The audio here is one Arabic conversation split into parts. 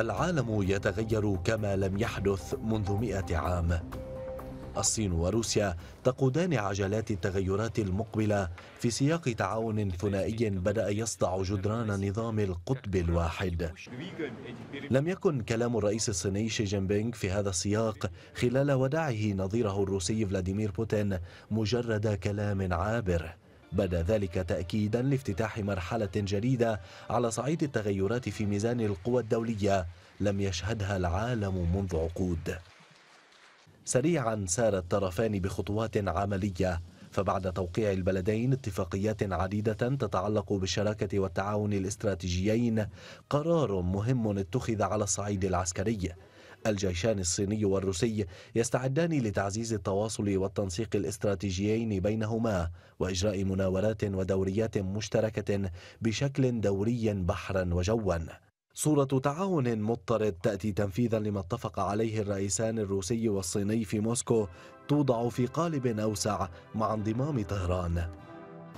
العالم يتغير كما لم يحدث منذ مئة عام الصين وروسيا تقودان عجلات التغيرات المقبلة في سياق تعاون ثنائي بدأ يصدع جدران نظام القطب الواحد لم يكن كلام الرئيس الصيني شي جين بينغ في هذا السياق خلال وداعه نظيره الروسي فلاديمير بوتين مجرد كلام عابر بدا ذلك تأكيدا لافتتاح مرحلة جديدة على صعيد التغيرات في ميزان القوى الدولية لم يشهدها العالم منذ عقود سريعا سار الطرفان بخطوات عملية فبعد توقيع البلدين اتفاقيات عديدة تتعلق بالشراكة والتعاون الاستراتيجيين قرار مهم اتخذ على الصعيد العسكري الجيشان الصيني والروسي يستعدان لتعزيز التواصل والتنسيق الاستراتيجيين بينهما واجراء مناورات ودوريات مشتركه بشكل دوري بحرا وجوا صورة تعاون مضطرد تأتي تنفيذا لما اتفق عليه الرئيسان الروسي والصيني في موسكو توضع في قالب أوسع مع انضمام طهران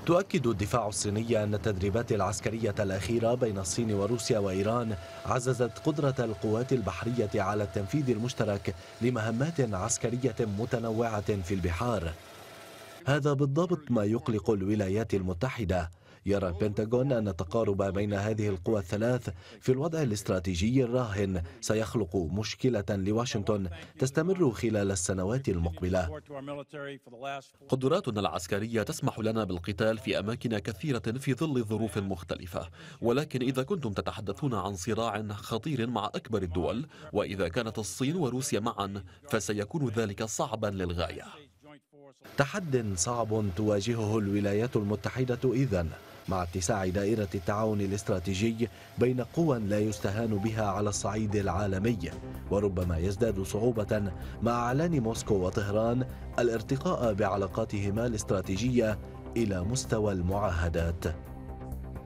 تؤكد الدفاع الصيني أن التدريبات العسكرية الأخيرة بين الصين وروسيا وإيران عززت قدرة القوات البحرية على التنفيذ المشترك لمهمات عسكرية متنوعة في البحار هذا بالضبط ما يقلق الولايات المتحدة يرى البنتاغون أن التقارب بين هذه القوى الثلاث في الوضع الاستراتيجي الراهن سيخلق مشكلة لواشنطن تستمر خلال السنوات المقبلة قدراتنا العسكرية تسمح لنا بالقتال في أماكن كثيرة في ظل ظروف مختلفة ولكن إذا كنتم تتحدثون عن صراع خطير مع أكبر الدول وإذا كانت الصين وروسيا معا فسيكون ذلك صعبا للغاية تحد صعب تواجهه الولايات المتحدة إذا مع اتساع دائرة التعاون الاستراتيجي بين قوى لا يستهان بها على الصعيد العالمي وربما يزداد صعوبة مع أعلان موسكو وطهران الارتقاء بعلاقاتهما الاستراتيجية إلى مستوى المعاهدات